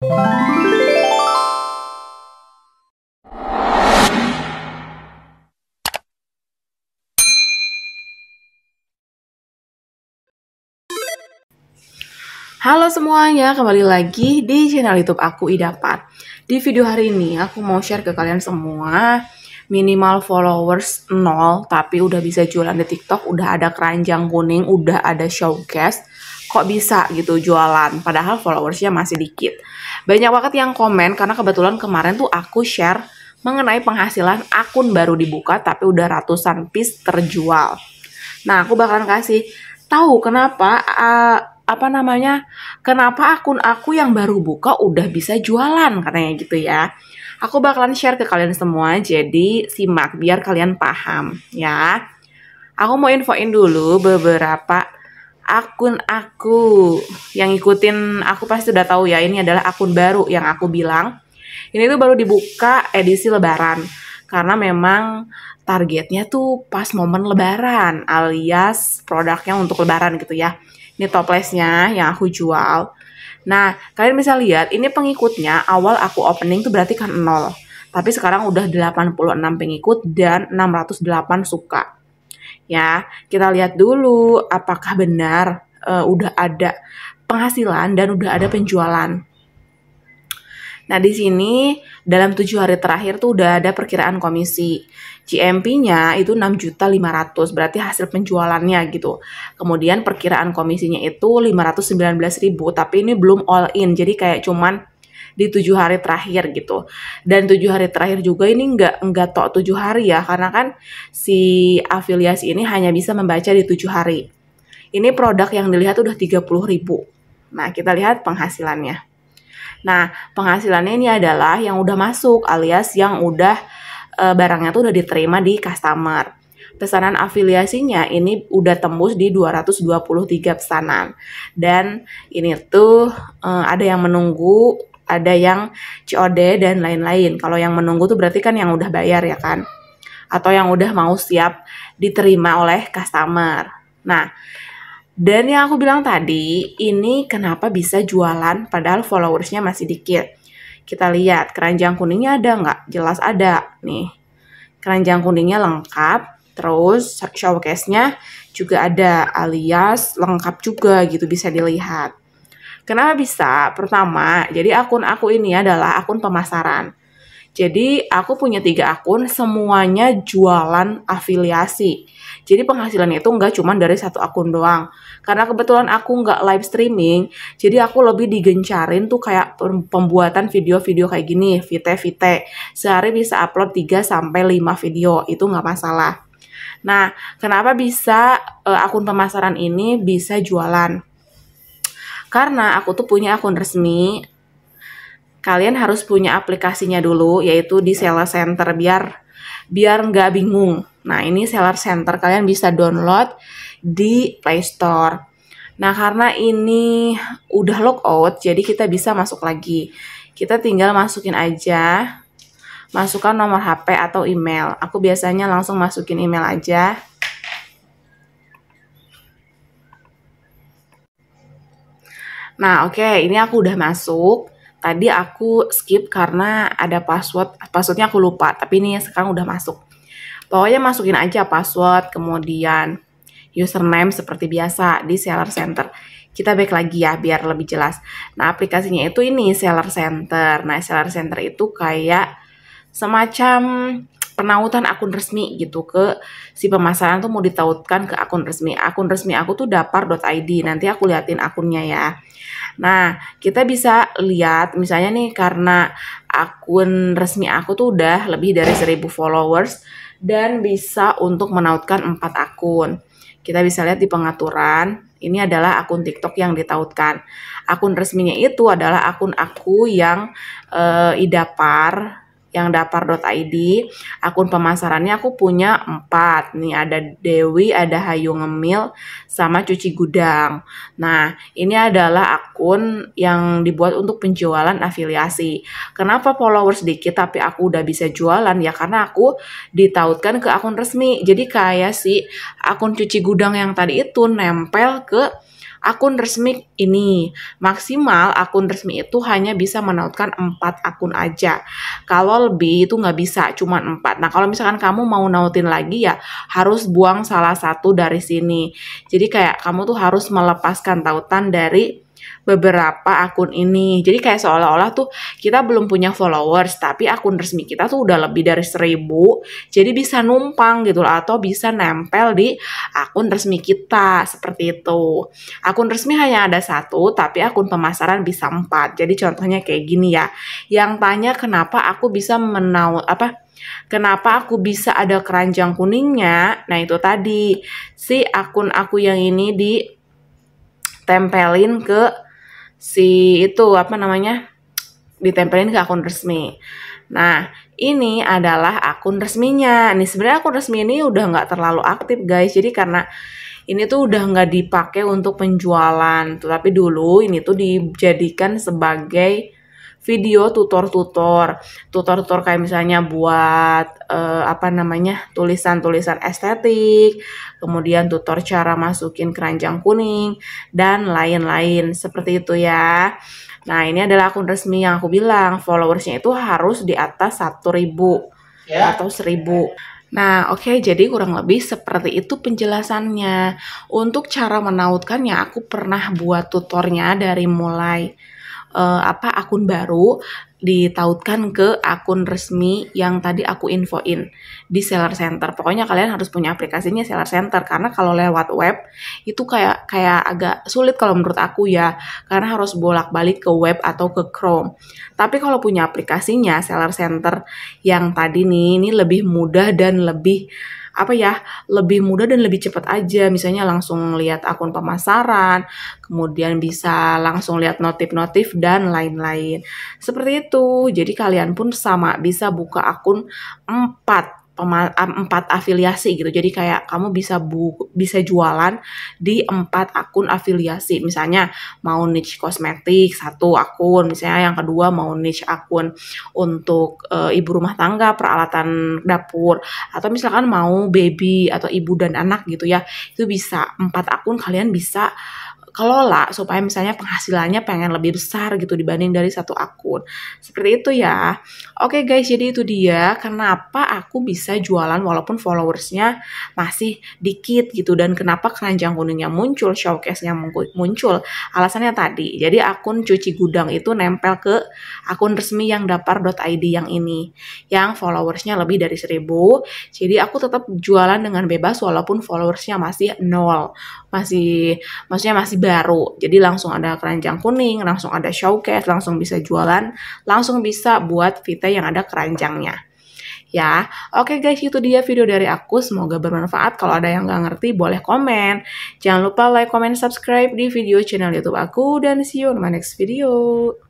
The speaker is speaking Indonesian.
Halo semuanya, kembali lagi di channel YouTube aku Idapat. Di video hari ini aku mau share ke kalian semua minimal followers 0 tapi udah bisa jualan di TikTok, udah ada keranjang kuning, udah ada showcase kok bisa gitu jualan padahal followersnya masih dikit banyak banget yang komen karena kebetulan kemarin tuh aku share mengenai penghasilan akun baru dibuka tapi udah ratusan piece terjual nah aku bakalan kasih tahu kenapa uh, apa namanya kenapa akun aku yang baru buka udah bisa jualan katanya gitu ya aku bakalan share ke kalian semua jadi simak biar kalian paham ya aku mau infoin dulu beberapa akun aku yang ikutin aku pasti udah tahu ya ini adalah akun baru yang aku bilang ini tuh baru dibuka edisi lebaran karena memang targetnya tuh pas momen lebaran alias produknya untuk lebaran gitu ya ini toplesnya yang aku jual nah kalian bisa lihat ini pengikutnya awal aku opening tuh berarti kan nol tapi sekarang udah 86 pengikut dan 608 suka ya kita lihat dulu apakah benar uh, udah ada penghasilan dan udah ada penjualan. Nah, di sini dalam tujuh hari terakhir tuh udah ada perkiraan komisi. GMP-nya itu 6.500, berarti hasil penjualannya gitu. Kemudian perkiraan komisinya itu 519.000, tapi ini belum all in. Jadi kayak cuman di tujuh hari terakhir gitu. Dan tujuh hari terakhir juga ini nggak nggak tok tujuh hari ya, karena kan si afiliasi ini hanya bisa membaca di tujuh hari. Ini produk yang dilihat udah puluh ribu. Nah, kita lihat penghasilannya. Nah, penghasilannya ini adalah yang udah masuk alias yang udah e, barangnya tuh udah diterima di customer pesanan afiliasinya ini udah tembus di 223 pesanan. Dan ini tuh uh, ada yang menunggu ada yang COD dan lain-lain. Kalau yang menunggu tuh berarti kan yang udah bayar ya kan? Atau yang udah mau siap diterima oleh customer. Nah, dan yang aku bilang tadi, ini kenapa bisa jualan padahal followersnya masih dikit. Kita lihat, keranjang kuningnya ada nggak? Jelas ada, nih. Keranjang kuningnya lengkap, terus showcase-nya juga ada alias lengkap juga gitu bisa dilihat. Kenapa bisa? Pertama, jadi akun aku ini adalah akun pemasaran. Jadi aku punya tiga akun, semuanya jualan afiliasi. Jadi penghasilannya itu nggak cuma dari satu akun doang. Karena kebetulan aku nggak live streaming, jadi aku lebih digencarin tuh kayak pembuatan video-video kayak gini, vite-vite. Sehari bisa upload 3-5 video, itu nggak masalah. Nah, kenapa bisa uh, akun pemasaran ini bisa jualan? Karena aku tuh punya akun resmi, kalian harus punya aplikasinya dulu, yaitu di Seller Center biar biar nggak bingung. Nah ini Seller Center kalian bisa download di Play Store. Nah karena ini udah logout, jadi kita bisa masuk lagi. Kita tinggal masukin aja, masukkan nomor HP atau email. Aku biasanya langsung masukin email aja. Nah, oke, okay, ini aku udah masuk. Tadi aku skip karena ada password, passwordnya aku lupa, tapi ini sekarang udah masuk. Pokoknya masukin aja password, kemudian username seperti biasa di Seller Center. Kita back lagi ya biar lebih jelas. Nah, aplikasinya itu ini Seller Center. Nah, Seller Center itu kayak semacam penautan akun resmi gitu ke si pemasaran tuh mau ditautkan ke akun resmi. Akun resmi aku tuh dapar.id. Nanti aku liatin akunnya ya. Nah, kita bisa lihat misalnya nih karena akun resmi aku tuh udah lebih dari 1000 followers dan bisa untuk menautkan 4 akun. Kita bisa lihat di pengaturan, ini adalah akun TikTok yang ditautkan. Akun resminya itu adalah akun aku yang e, idapar yang dapar.id. Akun pemasarannya aku punya empat. Nih ada Dewi, ada Hayu Ngemil, sama Cuci Gudang. Nah, ini adalah akun yang dibuat untuk penjualan afiliasi. Kenapa followers sedikit tapi aku udah bisa jualan? Ya karena aku ditautkan ke akun resmi. Jadi kayak si akun Cuci Gudang yang tadi itu nempel ke akun resmi ini. Maksimal akun resmi itu hanya bisa menautkan 4 akun aja. Kalau lebih itu nggak bisa, cuma 4. Nah kalau misalkan kamu mau nautin lagi ya harus buang salah satu dari sini. Jadi kayak kamu tuh harus melepaskan tautan dari beberapa akun ini. Jadi kayak seolah-olah tuh kita belum punya followers, tapi akun resmi kita tuh udah lebih dari seribu. Jadi bisa numpang gitu loh, atau bisa nempel di akun resmi kita, seperti itu. Akun resmi hanya ada satu, tapi akun pemasaran bisa empat. Jadi contohnya kayak gini ya, yang tanya kenapa aku bisa menau apa Kenapa aku bisa ada keranjang kuningnya? Nah itu tadi si akun aku yang ini di tempelin ke si itu apa namanya ditempelin ke akun resmi. Nah, ini adalah akun resminya. Ini sebenarnya akun resmi ini udah nggak terlalu aktif guys. Jadi karena ini tuh udah nggak dipakai untuk penjualan. Tetapi dulu ini tuh dijadikan sebagai video tutor-tutor, tutor-tutor kayak misalnya buat uh, apa namanya tulisan-tulisan estetik, kemudian tutor cara masukin keranjang kuning dan lain-lain seperti itu ya. Nah ini adalah akun resmi yang aku bilang followersnya itu harus di atas satu ribu yeah. atau seribu. Nah, oke, okay, jadi kurang lebih seperti itu penjelasannya. Untuk cara menautkannya, aku pernah buat tutornya dari mulai uh, apa akun baru ditautkan ke akun resmi yang tadi aku infoin di seller center. Pokoknya kalian harus punya aplikasinya seller center karena kalau lewat web itu kayak kayak agak sulit kalau menurut aku ya karena harus bolak-balik ke web atau ke Chrome. Tapi kalau punya aplikasinya seller center yang tadi nih ini lebih mudah dan lebih apa ya lebih mudah dan lebih cepat aja misalnya langsung lihat akun pemasaran kemudian bisa langsung lihat notif-notif dan lain-lain seperti itu jadi kalian pun sama bisa buka akun 4 empat afiliasi gitu. Jadi kayak kamu bisa bu bisa jualan di empat akun afiliasi. Misalnya mau niche kosmetik satu akun, misalnya yang kedua mau niche akun untuk e, ibu rumah tangga, peralatan dapur, atau misalkan mau baby atau ibu dan anak gitu ya. Itu bisa empat akun kalian bisa kelola supaya misalnya penghasilannya pengen lebih besar gitu dibanding dari satu akun. Seperti itu ya. Oke okay guys, jadi itu dia kenapa aku bisa jualan walaupun followersnya masih dikit gitu dan kenapa keranjang kuningnya muncul, showcase-nya muncul. Alasannya tadi, jadi akun cuci gudang itu nempel ke akun resmi yang dapar.id yang ini, yang followersnya lebih dari 1000. Jadi aku tetap jualan dengan bebas walaupun followersnya masih nol, masih maksudnya masih baru. Jadi langsung ada keranjang kuning, langsung ada showcase, langsung bisa jualan, langsung bisa buat Vita yang ada keranjangnya ya. Oke guys, itu dia video dari aku. Semoga bermanfaat. Kalau ada yang nggak ngerti, boleh komen. Jangan lupa like, comment, subscribe di video channel YouTube aku. Dan see you on my next video.